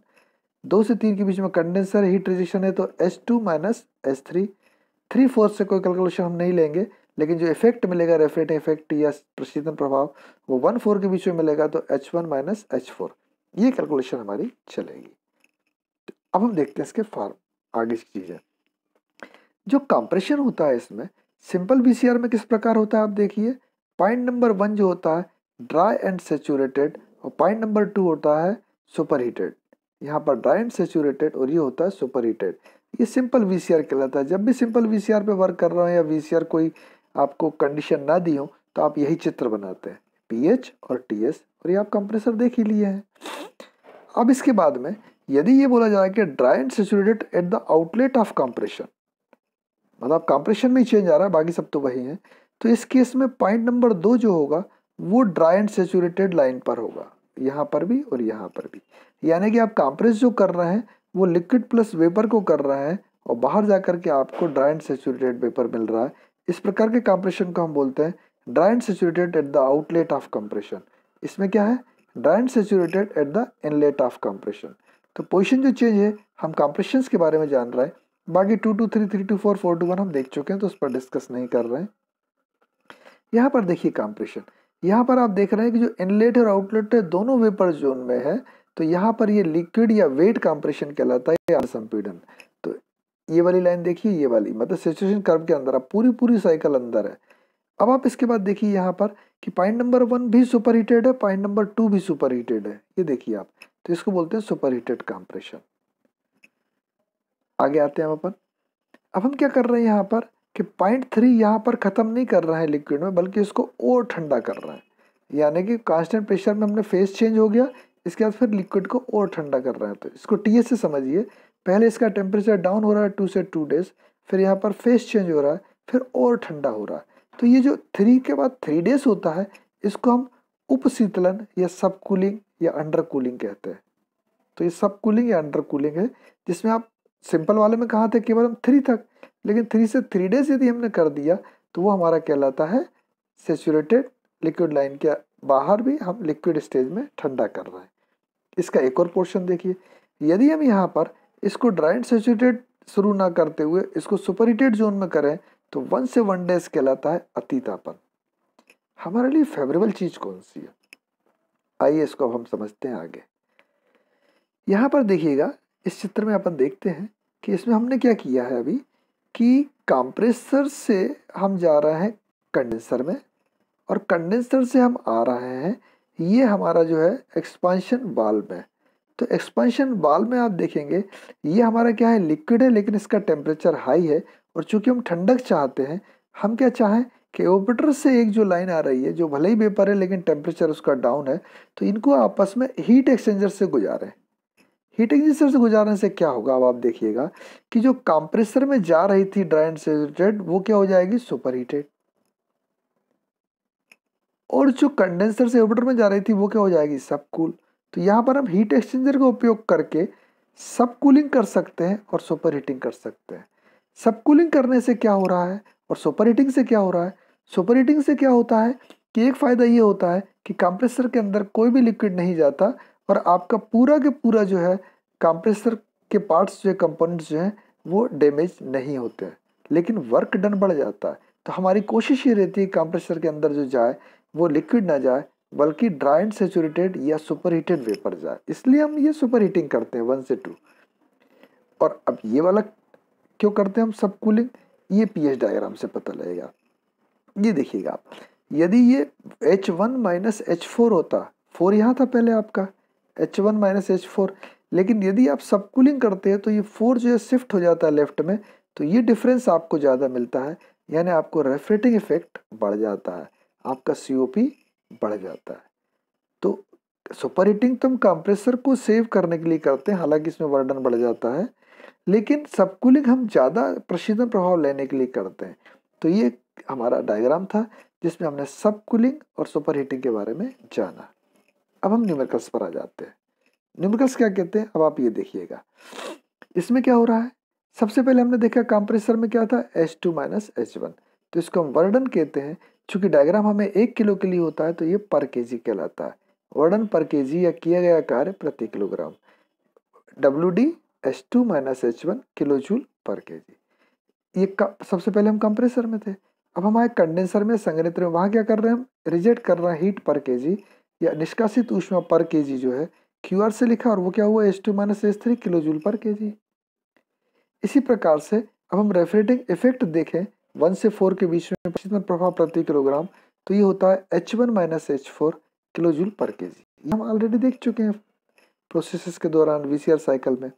दो से तीन के बीच में कंडेंसर हीट रिजेक्शन है तो H two minus H three three fourth से कोई कैलकुलेशन हम नहीं लेंगे लेकिन जो इफेक्ट मिलेगा रेफ्रेट इफेक्ट या प्रशीतन प्रभाव वो वन फोर के बीच में मिलेगा तो H one minus H four ये कैलकुलेशन हमारी चलेगी तो अब हम देखते हैं इसके फार्म आगे की चीज़ें जो कंप्रेशन होता है इसमें सिंपल बीसीआर में किस प्रकार होता है आप देखिए पॉइंट नंबर वन जो होता है ड्राई एंड सेचूरेटेड और पॉइंट नंबर टू होता है सुपर हीटेड यहाँ पर ड्राई एंड सेचूरेटेड और ये होता है सुपर हीटेड ये सिंपल वी कहलाता है जब भी सिंपल वी पे वर्क कर रहे हो या वी कोई आपको कंडीशन ना दी हो तो आप यही चित्र बनाते हैं पीएच और टीएस और ये आप कंप्रेसर देख ही लिए हैं अब इसके बाद में यदि ये बोला जाए कि dry and saturated at the outlet of compression मतलब कंप्रेशन में ही चेंज आ रहा है बाकी सब तो वही है तो इस केस में पॉइंट नंबर दो जो होगा वो ड्राई एंड सेचूरेटेड लाइन पर होगा यहाँ पर भी और यहाँ पर भी यानी कि आप कंप्रेस जो कर रहे हैं वो लिक्विड प्लस वेपर को कर रहे हैं और बाहर जा करके आपको ड्राई एंड सेचूरेटेड वेपर मिल रहा है इस प्रकार के कंप्रेशन को हम बोलते हैं dry and saturated at the outlet of compression इसमें क्या है dry and saturated at the inlet of compression तो पोजिशन जो चेंज है हम कंप्रेशन के बारे में जान रहे हैं बाकी two to three three to four four to one हम देख चुके हैं तो उस पर डिस्कस नहीं कर रहे हैं यहाँ पर देखिए कॉम्प्रेशन यहाँ पर आप देख रहे हैं कि जो इनलेट और आउटलेट है दोनों वेपर जोन में है तो यहाँ पर ये लिक्विड या वेट कॉम्प्रेशन कहलाता है या संपीडन तो ये वाली लाइन देखिए ये वाली मतलब सिचुएशन कर्व के अंदर आप पूरी पूरी साइकिल अंदर है अब आप इसके बाद देखिए यहाँ पर कि पॉइंट नंबर वन भी सुपर हीटेड है पॉइंट नंबर टू भी सुपर हीटेड है ये देखिए आप तो इसको बोलते हैं सुपर हीटेड कॉम्प्रेशन आगे आते हैं हम अपन अब हम क्या कर रहे हैं यहाँ पर कि पॉइंट थ्री यहाँ पर ख़त्म नहीं कर रहा है लिक्विड में बल्कि इसको और ठंडा कर रहा है यानी कि कांस्टेंट प्रेशर में हमने फेस चेंज हो गया इसके बाद फिर लिक्विड को और ठंडा कर रहा है तो इसको टी से समझिए पहले इसका टेम्परेचर डाउन हो रहा है टू से टू डेज फिर यहाँ पर फेस चेंज हो रहा है फिर और ठंडा हो रहा है तो ये जो थ्री के बाद थ्री डेज होता है इसको हम उपशीतलन या सब कूलिंग या अंडर कूलिंग कहते हैं तो ये सब कूलिंग या अंडर कूलिंग है जिसमें आप सिंपल वाले में कहा था केवल हम थ्री तक लेकिन थ्री से थ्री डेज यदि हमने कर दिया तो वो हमारा कहलाता है सेचुरेटेड लिक्विड लाइन के बाहर भी हम लिक्विड स्टेज में ठंडा कर रहे हैं इसका एक और पोर्शन देखिए यदि हम यहाँ पर इसको ड्राई एंड सेचुरेटेड शुरू ना करते हुए इसको सुपरहीटेड जोन में करें तो वन से वन डेज कहलाता है अतीतापन हमारे लिए फेवरेबल चीज कौन सी है आइए इसको अब हम समझते हैं आगे यहाँ पर देखिएगा इस चित्र में अपन देखते हैं कि इसमें हमने क्या किया है अभी कि कंप्रेसर से हम जा रहे हैं कंडेंसर में और कंडेंसर से हम आ रहे हैं ये हमारा जो है एक्सपांशन बाल में तो एक्सपांशन बाल में आप देखेंगे ये हमारा क्या है लिक्विड है लेकिन इसका टेम्परेचर हाई है और चूंकि हम ठंडक चाहते हैं हम क्या चाहें कि ओपिटर से एक जो लाइन आ रही है जो भले ही बेपर है लेकिन टेम्परेचर उसका डाउन है तो इनको आपस में हीट एक्सचेंजर से गुजारें हीट एग्जिस्टर से गुजारने से क्या होगा अब आप देखिएगा कि जो कंप्रेसर में जा रही थी ड्राई एंड सेचुरेटेड वो क्या हो जाएगी सुपर हीटेड और जो कंडेंसर से ऑर्बिटर में जा रही थी वो क्या हो जाएगी सब कूल तो यहाँ पर हम हीट एक्सचेंजर का उपयोग करके सब कूलिंग कर सकते हैं और सुपर हीटिंग कर सकते हैं सब कूलिंग करने से क्या हो रहा है और सुपर हीटिंग से क्या हो रहा है सुपर हीटिंग से क्या होता है कि एक फ़ायदा ये होता है कि कंप्रेसर के अंदर कोई भी लिक्विड नहीं जाता और आपका पूरा के पूरा जो है कंप्रेसर के पार्ट्स जो है कंपोनेंट्स जो हैं वो डैमेज नहीं होते हैं लेकिन वर्क डन बढ़ जाता है तो हमारी कोशिश ये रहती है कंप्रेसर के अंदर जो जाए वो लिक्विड ना जाए बल्कि ड्राई एंड सेचूरेटेड या सुपर हीटेड वेपर जाए इसलिए हम ये सुपर हीटिंग करते हैं वन से टू और अब ये वाला क्यों करते हैं हम सब कूलिंग ये एच डायग्राम से पता लगेगा ये देखिएगा आप यदि ये H one minus H four होता फोर यहाँ था पहले आपका H one minus H four लेकिन यदि आप सब कूलिंग करते हैं तो ये फोर जो है शिफ्ट हो जाता है लेफ्ट में तो ये डिफरेंस आपको ज़्यादा मिलता है यानी आपको रेफ्रेटिंग इफेक्ट बढ़ जाता है आपका सी बढ़ जाता है तो सुपर हीटिंग तो हम कंप्रेसर को सेव करने के लिए करते हैं हालांकि इसमें वर्डन बढ़ जाता है लेकिन सब कूलिंग हम ज़्यादा प्रशीतन प्रभाव लेने के लिए करते हैं तो ये हमारा डायग्राम था जिसमें हमने सब कूलिंग और सुपर हीटिंग के बारे में जाना अब हम न्यूमेरिकल्स पर आ जाते हैं न्यूमेरिकल्स क्या कहते हैं अब आप ये देखिएगा इसमें क्या हो रहा है सबसे पहले हमने देखा कंप्रेसर में क्या था H two minus H one तो इसको हम वर्डन कहते हैं चूंकि डायग्राम हमें एक किलो के लिए होता है तो ये पर के जी कहलाता है वर्डन पर के जी या किया गया कार्य प्रति kilogram W D H two minus H one kilo joule पर के जी ये सबसे पहले हम कंप्रेसर में थे अब हमारे कंडेंसर में संग्रहित वहाँ क्या कर रहे हैं हम रिजेक्ट कर रहे हैं हीट पर के जी या निष्कासित ऊष्मा पर के जो है क्यू से लिखा और वो क्या हुआ S two minus S three kilo joule पर के इसी प्रकार से अब हम रेफ्रेटिंग इफेक्ट देखें वन से फोर के बीच में प्रभाव प्रति किलोग्राम तो ये होता है H one minus H four kilo joule पर के जी हम ऑलरेडी देख चुके हैं प्रोसेस के दौरान वी साइकिल में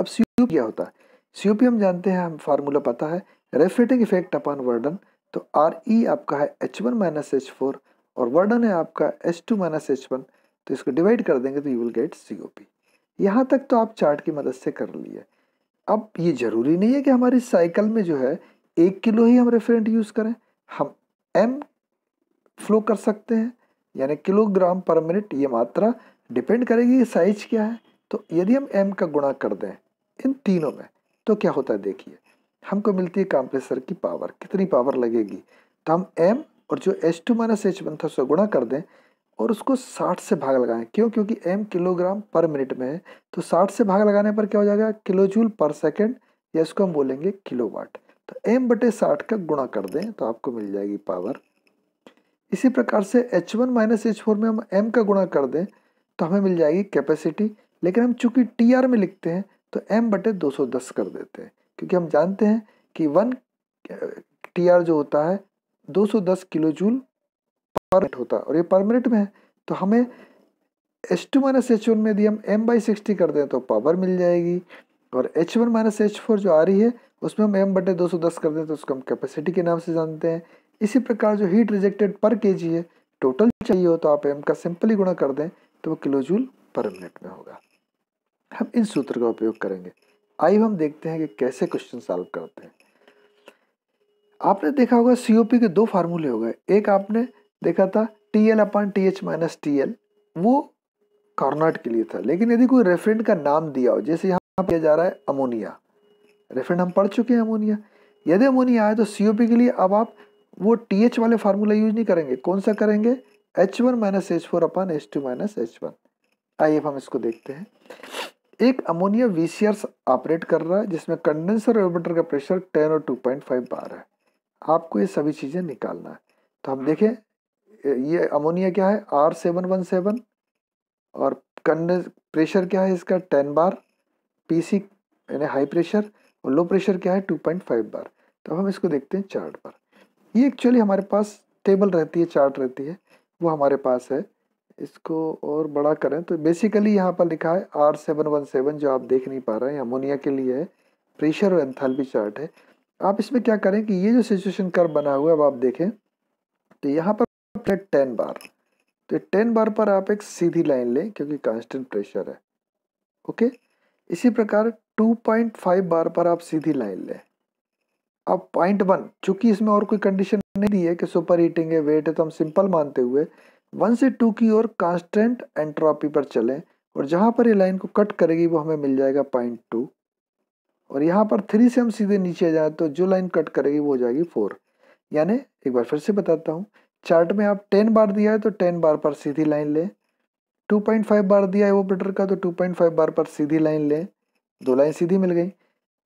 अब सी क्या होता है सी हम जानते हैं हम फार्मूला पता है रेफ्रेटिंग इफेक्ट अपन वर्डन तो आर ई e आपका है H one minus H four और वर्डन है आपका H two minus H one तो इसको डिवाइड कर देंगे तो you will get C O P यहाँ तक तो आप चार्ट की मदद से कर लिए अब ये ज़रूरी नहीं है कि हमारी साइकिल में जो है एक किलो ही हम रेफरेंट यूज़ करें हम एम फ्लो कर सकते हैं यानी किलोग्राम पर मिनट ये मात्रा डिपेंड करेगी साइज क्या है तो यदि हम एम का गुणा कर दें इन तीनों में तो क्या होता है देखिए हमको मिलती है कंप्रेसर की पावर कितनी पावर लगेगी तो हम एम और जो H two minus H one था उसका गुणा कर दें और उसको 60 से भाग लगाएं क्यों क्योंकि m किलोग्राम पर मिनट में है तो 60 से भाग लगाने पर क्या हो जाएगा किलो जूल पर सेकेंड या इसको हम बोलेंगे किलो वाट तो m बटे साठ का गुणा कर दें तो आपको मिल जाएगी पावर इसी प्रकार से H one minus H four में हम एम का गुणा कर दें तो हमें मिल जाएगी कैपेसिटी लेकिन हम चूंकि टी आर में लिखते हैं तो एम बटे दो सौ दस कर देते हैं क्योंकि हम जानते हैं कि वन टी आर जो होता है 210 किलो जूल पर मिनट होता है और ये पर मिनट में है तो हमें H two minus H one में यदि हम एम बाई सिक्सटी कर दें तो पावर मिल जाएगी और H one minus H four जो आ रही है उसमें हम एम बटे दो सौ दस कर दें तो उसको हम कैपेसिटी के नाम से जानते हैं इसी प्रकार जो हीट रिजेक्टेड पर के जी है टोटल चाहिए हो तो आप एम का सिंपली गुणा कर दें तो वो किलो जूल पर मिनट में होगा हम इन सूत्र का उपयोग करेंगे आइए हम देखते हैं कि कैसे क्वेश्चन सॉल्व करते हैं आपने देखा होगा सीओपी के दो फार्मूले हो गए एक आपने देखा था T L upon T H minus T L वो कार्नाट के लिए था लेकिन यदि कोई रेफरेंट का नाम दिया हो जैसे यहाँ किया जा रहा है अमोनिया रेफरेंट हम पढ़ चुके हैं अमोनिया यदि अमोनिया आए तो सीओपी के लिए अब आप वो टी एच वाले फार्मूला यूज नहीं करेंगे कौन सा करेंगे H one minus H four अपन H two minus H one आइए हम इसको देखते हैं एक अमोनिया वी ऑपरेट कर रहा है जिसमें कंडेंसर ऑर्बिटर का प्रेशर टेन और टू पॉइंट फाइव बार है आपको ये सभी चीज़ें निकालना है तो हम हाँ। देखें ये अमोनिया क्या है आर सेवन वन सेवन और कन प्रेशर क्या है इसका टेन बार पीसी यानी हाई प्रेशर और लो प्रेशर क्या है टू पॉइंट फाइव बार तो हम इसको देखते हैं चार्ट पर ये एक्चुअली हमारे पास टेबल रहती है चार्ट रहती है वो हमारे पास है इसको और बड़ा करें तो बेसिकली यहाँ पर लिखा है आर सेवन वन सेवन जो आप देख नहीं पा रहे हैं अमोनिया के लिए है प्रेशर और एंथैल्पी चार्ट है आप इसमें क्या करें कि ये जो सिचुएशन कर बना हुआ है अब आप देखें तो यहाँ पर टेन बार तो टेन बार पर आप एक सीधी लाइन लें क्योंकि कांस्टेंट प्रेशर है ओके इसी प्रकार 2.5 बार पर आप सीधी लाइन लें अब पॉइंट वन चूंकि इसमें और कोई कंडीशन नहीं दी है कि सुपर हीटिंग है वेट है तो हम सिंपल मानते हुए वन से टू की ओर कांस्टेंट एंट्रॉपी पर चलें और जहाँ पर ये लाइन को कट करेगी वो हमें मिल जाएगा पॉइंट टू और यहाँ पर थ्री से हम सीधे नीचे जाए तो जो लाइन कट करेगी वो हो जाएगी फोर यानी एक बार फिर से बताता हूँ चार्ट में आप टेन बार दिया है तो टेन बार पर सीधी लाइन लें टू पॉइंट फाइव बार दिया है ऑपरेटर का तो टू पॉइंट फाइव बार पर सीधी लाइन लें दो लाइन सीधी मिल गई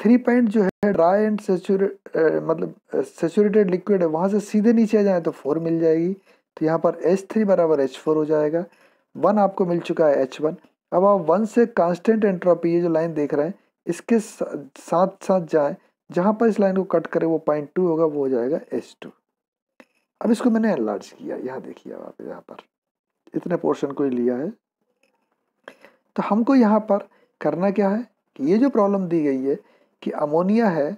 थ्री पॉइंट जो है ड्राई एंड सेचूरेट मतलब सेचूरेटेड लिक्विड है वहाँ से सीधे नीचे जाए तो फोर मिल जाएगी तो यहाँ पर एच थ्री बराबर एच फोर हो जाएगा वन आपको मिल चुका है एच वन अब आप वन से कांस्टेंट एंट्रोपी ये जो लाइन देख रहे हैं इसके साथ साथ जाए जहाँ पर इस लाइन को कट करें वो पॉइंट टू होगा वो हो जाएगा एच टू अब इसको मैंने एनलार्ज किया यहाँ देखिए अब आप यहाँ पर इतने पोर्शन को ही लिया है तो हमको यहाँ पर करना क्या है कि ये जो प्रॉब्लम दी गई है कि अमोनिया है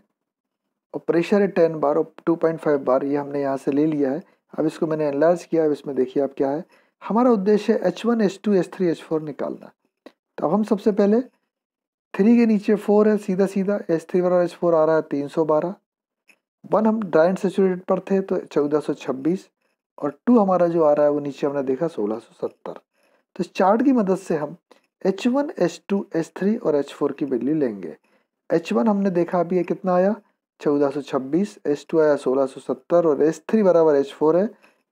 और प्रेशर है टेन बार और टू पॉइंट फाइव बार ये हमने यहाँ से ले लिया है अब इसको मैंने एनलार्ज किया अब इसमें देखिए आप क्या है हमारा उद्देश्य है H one H two H three H four निकालना तो अब हम सबसे पहले थ्री के नीचे फोर है सीधा सीधा एच थ्री बराबर एच फोर आ रहा है तीन सौ बारह वन हम ड्राई एंड सेचुरेटेड पर थे तो चौदह सौ छब्बीस और टू हमारा जो आ रहा है वो नीचे हमने देखा सोलह सौ सत्तर तो इस चार्ट की मदद से हम H one H two H three और एच फोर की वैल्यू लेंगे एच वन हमने देखा अभी ये कितना आया चौदह सौ छब्बीस एच टू आया सोलह सौ सत्तर और एच थ्री बराबर एच फोर है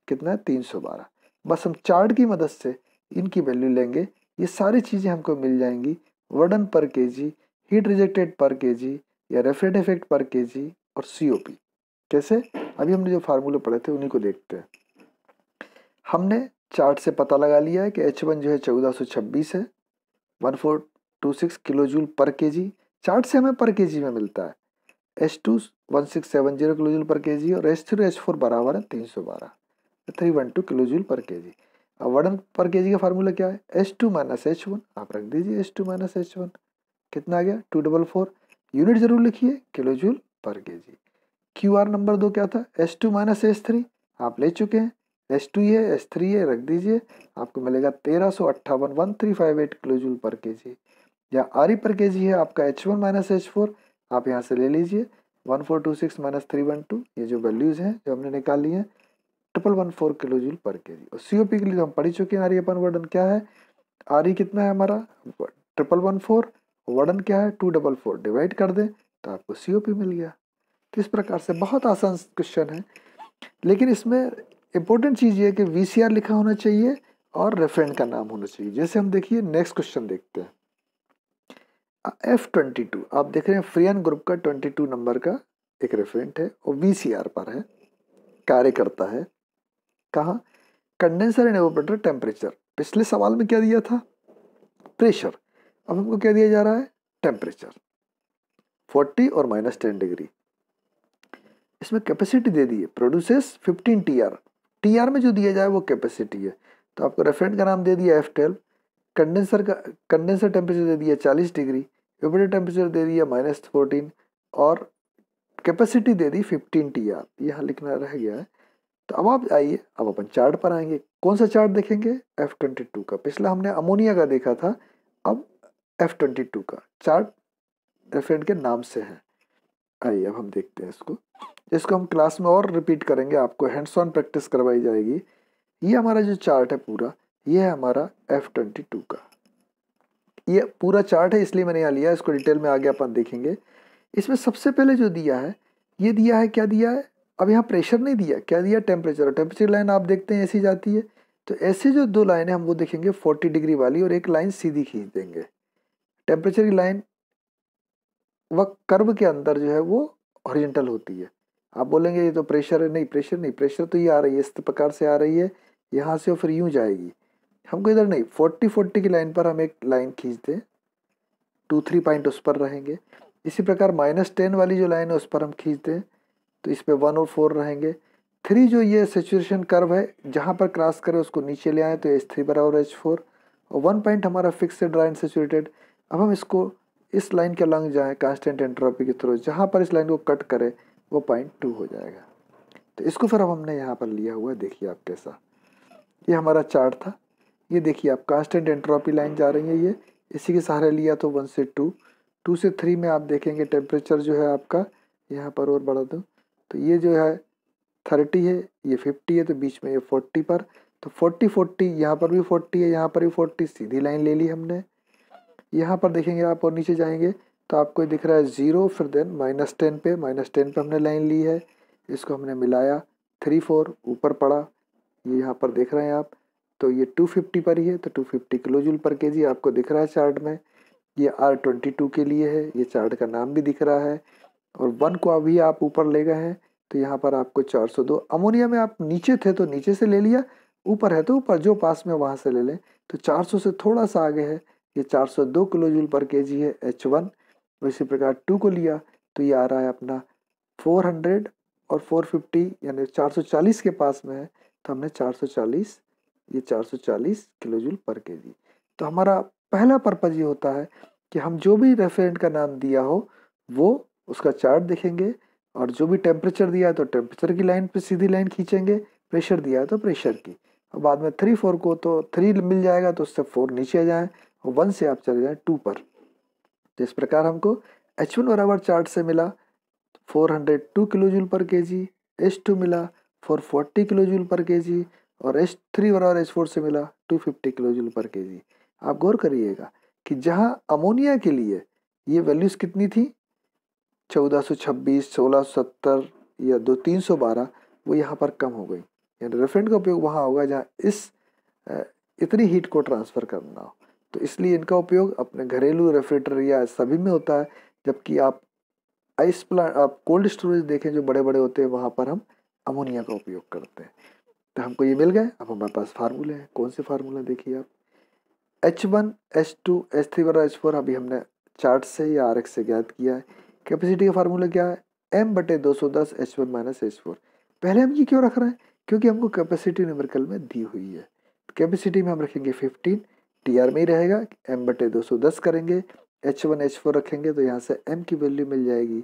कितना है तीन सौ बारह बस हम चार्ट की मदद से इनकी वैल्यू लेंगे ये सारी चीज़ें हमको मिल जाएंगी वर्डन पर के जी हीट रिजेक्टेड पर के जी या रेफ्रेड इफेक्ट पर के जी और सी कैसे अभी हमने जो फार्मूले पढ़े थे उन्हीं को देखते हैं हमने चार्ट से पता लगा लिया है कि एच वन जो है चौदह सौ छब्बीस है one four two six kilo joule पर के जी चार्ट से हमें पर के जी में मिलता है H two one six seven zero kilo joule पर के जी और एच थ्री एच फोर बराबर है तीन सौ बारह three one two kilo joule पर के जी अब वर्णन पर के जी का फार्मूला क्या है H two minus H one आप रख दीजिए S two minus H one कितना आ गया टू डबल फोर यूनिट जरूर लिखिए किलो जूल पर K G Q R number दो क्या था S two minus S three आप ले चुके हैं एस टू है एस थ्री है रख दीजिए आपको मिलेगा तेरह सौ अट्ठावन one three five eight kilo joule पर के जी या आर ई पर के जी है आपका H one minus H four आप यहाँ से ले लीजिए one four two six minus three one two ये जो वैल्यूज़ हैं जो हमने निकाल ली हैं triple one four kilo joule पर के जी और सी ओ पी के लिए तो हम पढ़ ही चुके हैं आर अपन वर्डन क्या है आर कितना है हमारा ट्रिपल वन फोर वर्डन क्या है टू डबल फोर डिवाइड कर दें तो आपको सी ओ पी मिल गया तो इस प्रकार से बहुत आसान क्वेश्चन है लेकिन इसमें इंपॉर्टेंट चीज़ ये है कि वी सी आर लिखा होना चाहिए और रेफरेंट का नाम होना चाहिए जैसे हम देखिए नेक्स्ट क्वेश्चन देखते हैं एफ ट्वेंटी टू आप देख रहे हैं फ्रियन ग्रुप का ट्वेंटी टू नंबर का एक रेफरेंट है और वी पर है कार्य करता है कहा कंडेंसर एंड एवोपेटर टेम्परेचर पिछले सवाल में क्या दिया था प्रेशर अब हमको क्या दिया जा रहा है टेम्परेचर 40 और माइनस टेन डिग्री इसमें कैपेसिटी दे दी है प्रोड्यूसेस 15 टी टीआर में जो दिया जाए वो कैपेसिटी है तो आपको रेफरेंट का नाम दे दिया एफ ट्वेल्व कंडेंसर का कंडेंसर टेम्परेचर दे दिया चालीस डिग्री एवोपेटर टेम्परेचर दे दिया माइनस फोर्टीन और कैपेसिटी दे दी फिफ्टीन टी आर यहाँ लिखना रह गया है तो अब आप आइए अब अपन चार्ट पर आएंगे कौन सा चार्ट देखेंगे एफ ट्वेंटी टू का पिछला हमने अमोनिया का देखा था अब एफ ट्वेंटी टू का चार्ट रेफरेंट के नाम से है आइए अब हम देखते हैं इसको इसको हम क्लास में और रिपीट करेंगे आपको हैंड्स ऑन प्रैक्टिस करवाई जाएगी ये हमारा जो चार्ट है पूरा ये है हमारा एफ ट्वेंटी टू का ये पूरा चार्ट है इसलिए मैंने यहाँ लिया इसको डिटेल में आगे अपन देखेंगे इसमें सबसे पहले जो दिया है ये दिया है क्या दिया है अब यहाँ प्रेशर नहीं दिया क्या दिया टेम्परेचर टेम्परेचर लाइन आप देखते हैं ऐसी जाती है तो ऐसे जो दो लाइन है हम वो देखेंगे 40 डिग्री वाली और एक लाइन सीधी खींच देंगे टेम्परेचर की लाइन व कर्व के अंदर जो है वो ओरिजेंटल होती है आप बोलेंगे ये तो प्रेशर है नहीं प्रेशर नहीं प्रेशर तो ये आ रही है इस प्रकार से आ रही है यहाँ से और फिर यूँ जाएगी हमको इधर नहीं फोर्टी फोर्टी की लाइन पर हम एक लाइन खींच दें टू थ्री पॉइंट उस पर रहेंगे इसी प्रकार माइनस टेन वाली जो लाइन है उस पर हम खींच दें तो इस पर वन और फोर रहेंगे थ्री जो ये सेचुरेशन कर्व है जहाँ पर क्रॉस करें उसको नीचे ले आएँ तो एच थ्री बराबर एच फोर और वन पॉइंट हमारा फिक्सड लाइन सेचुरेटेड अब हम इसको इस लाइन के लंग जाएँ कांस्टेंट एंट्रोपी के थ्रू जहाँ पर इस लाइन को कट करें वो पॉइंट टू हो जाएगा तो इसको फिर अब हमने यहाँ पर लिया हुआ देखिए आप कैसा ये हमारा चार्ट था ये देखिए आप कांस्टेंट एंट्रोपी लाइन जा रही है ये इसी के सहारे लिया तो वन से टू टू से थ्री में आप देखेंगे टेम्परेचर जो है आपका यहाँ पर और बढ़ा दो तो ये जो है थर्टी है ये फिफ्टी है तो बीच में ये फोर्टी पर तो फोर्टी फोर्टी यहाँ पर भी फोर्टी है यहाँ पर भी फोर्टी सीधी लाइन ले ली हमने यहाँ पर देखेंगे आप और नीचे जाएंगे तो आपको दिख रहा है ज़ीरो फिर देन माइनस टेन पे माइनस टेन पे हमने लाइन ली है इसको हमने मिलाया थ्री फोर ऊपर पड़ा ये यहाँ पर देख रहे हैं आप तो ये टू फिफ्टी पर ही है तो टू फिफ्टी किलोजुल पर के जी आपको दिख रहा है चार्ट में ये आर ट्वेंटी टू के लिए है ये चार्ट का नाम भी दिख रहा है और वन को अभी आप ऊपर ले गए हैं तो यहाँ पर आपको 402 अमोनिया में आप नीचे थे तो नीचे से ले लिया ऊपर है तो ऊपर जो पास में वहाँ से ले लें तो 400 से थोड़ा सा आगे है ये 402 किलो जूल पर के जी है एच वन इसी प्रकार टू को लिया तो ये आ रहा है अपना 400 और 450 यानी 440 के पास में है तो हमने 440 ये 440 किलो जूल पर के जी तो हमारा पहला पर्पज़ ये होता है कि हम जो भी रेफरेंट का नाम दिया हो वो उसका चार्ट देखेंगे और जो भी टेम्परेचर दिया है तो टेम्परेचर की लाइन पे सीधी लाइन खींचेंगे प्रेशर दिया है तो प्रेशर की और बाद में थ्री फोर को तो थ्री मिल जाएगा तो उससे फोर नीचे आ जाए और वन से आप चले जाएँ टू पर तो इस प्रकार हमको एच वन बराबर चार्ट से मिला four hundred two kilo joule पर के जी एच टू मिला फोर फोर्टी किलो जूल पर के जी और एच थ्री बराबर एच फोर से मिला टू फिफ्टी किलो जूल पर के जी आप गौर करिएगा कि जहाँ अमोनिया के लिए ये वैल्यूज़ कितनी थी चौदह सौ छब्बीस सोलह सत्तर या दो तीन सौ बारह वो यहाँ पर कम हो गई यानी रेफरेंट का उपयोग वहाँ होगा जहाँ इस इतनी हीट को ट्रांसफ़र करना हो तो इसलिए इनका उपयोग अपने घरेलू रेफ्रिजरेटर या सभी में होता है जबकि आप आइस प्लांट आप कोल्ड स्टोरेज देखें जो बड़े बड़े होते हैं वहाँ पर हम अमोनिया का उपयोग करते हैं तो हमको ये मिल गए अब हमारे पास फार्मूले हैं कौन से फार्मूला देखिए आप H one H two H three वाला एच फोर अभी हमने चार्ट से या आर से ज्ञात किया है कैपेसिटी का फार्मूला क्या है एम बटे दो सौ दस H one minus H four पहले हम ये क्यों रख रहे हैं क्योंकि हमको कैपेसिटी न्यूमेरिकल में दी हुई है कैपेसिटी में हम रखेंगे फिफ्टीन टी आर में ही रहेगा एम बटे दो सौ दस करेंगे एच वन एच फोर रखेंगे तो यहाँ से एम की वैल्यू मिल जाएगी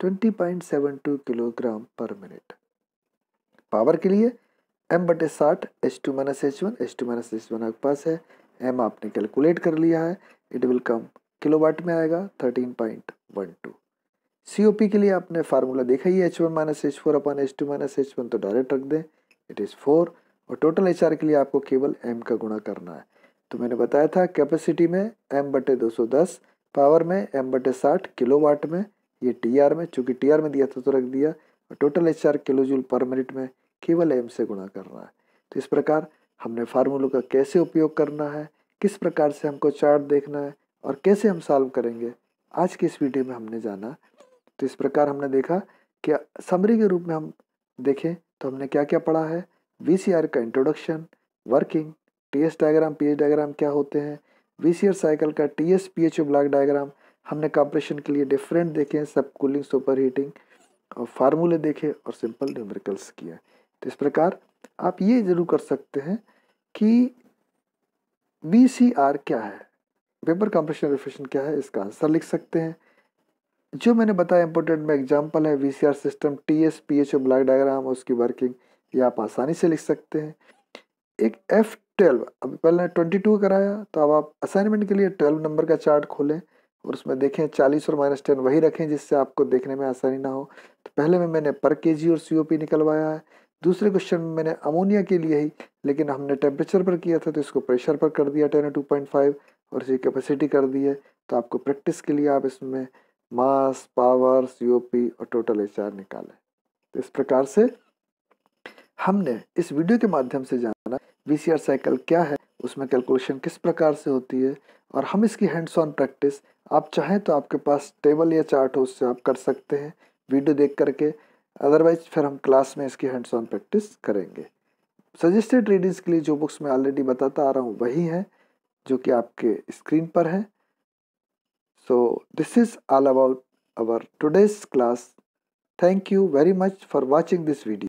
twenty point seven two kilogram per minute power के लिए एम बटे साठ H two minus H one H two minus H one आपके पास है एम आपने कैलकुलेट कर लिया है इट विल कम किलोवाट में आएगा thirteen point one two COP के लिए आपने फार्मूला देखा ही H one minus H four अपन H two minus H one तो डायरेक्ट रख दें इट इज़ फोर और टोटल एच के लिए आपको केवल एम का गुणा करना है तो मैंने बताया था कैपेसिटी में एम बटे दो सौ दस पावर में एम बटे साठ किलो वाट में ये टी आर में चूँकि टी आर में दिया था तो रख दिया और total H R kilo joule per minute में केवल एम से गुणा करना है तो इस प्रकार हमने फार्मूलों का कैसे उपयोग करना है किस प्रकार से हमको चार्ट देखना है और कैसे हम सॉल्व करेंगे आज की इस वीडियो में हमने जाना तो इस प्रकार हमने देखा कि समरी के रूप में हम देखें तो हमने क्या क्या पढ़ा है वी का introduction working T S diagram P H diagram क्या होते हैं वी साइकिल का T S P H block diagram हमने कॉम्प्रेशन के लिए डिफरेंट देखे हैं सब कूलिंग सुपर हीटिंग और फार्मूले देखे और सिंपल न्यूमरिकल्स किया तो इस प्रकार आप ये जरूर कर सकते हैं कि वी क्या है पेपर कॉम्प्रेशन रिफ्रेशन क्या है इसका आंसर लिख सकते हैं जो मैंने बताया इंपॉर्टेंट में एग्जाम्पल है V C R system T S P H ओ ब्लॉक डायग्राम उसकी वर्किंग ये आप आसानी से लिख सकते हैं एक एफ ट्वेल्व अब पहले ट्वेंटी टू कराया तो अब आप असाइनमेंट के लिए ट्वेल्व नंबर का चार्ट खोलें और उसमें देखें चालीस और माइनस टेन वही रखें जिससे आपको देखने में आसानी ना हो तो पहले में मैंने पर के जी और सी ओ पी निकलवाया है दूसरे क्वेश्चन में मैंने अमोनिया के लिए ही लेकिन हमने टेम्परेचर पर किया था तो इसको प्रेशर पर कर दिया टेन टू पॉइंट फाइव और इसकी कैपेसिटी कर दी है तो आपको प्रैक्टिस के लिए आप इसमें मास पावर सीओपी और टोटल एचआर निकालें तो इस प्रकार से हमने इस वीडियो के माध्यम से जाना वीसीआर साइकिल क्या है उसमें कैलकुलेशन किस प्रकार से होती है और हम इसकी हैंड्स ऑन प्रैक्टिस आप चाहें तो आपके पास टेबल या चार्ट हो उससे आप कर सकते हैं वीडियो देख करके अदरवाइज फिर हम क्लास में इसकी हैंड्स ऑन प्रैक्टिस करेंगे सजेस्टेड रीडिंग्स के लिए जो बुक्स मैं ऑलरेडी बताता आ रहा हूँ वही हैं जो कि आपके स्क्रीन पर हैं So this is all about our today's class. Thank you very much for watching this video.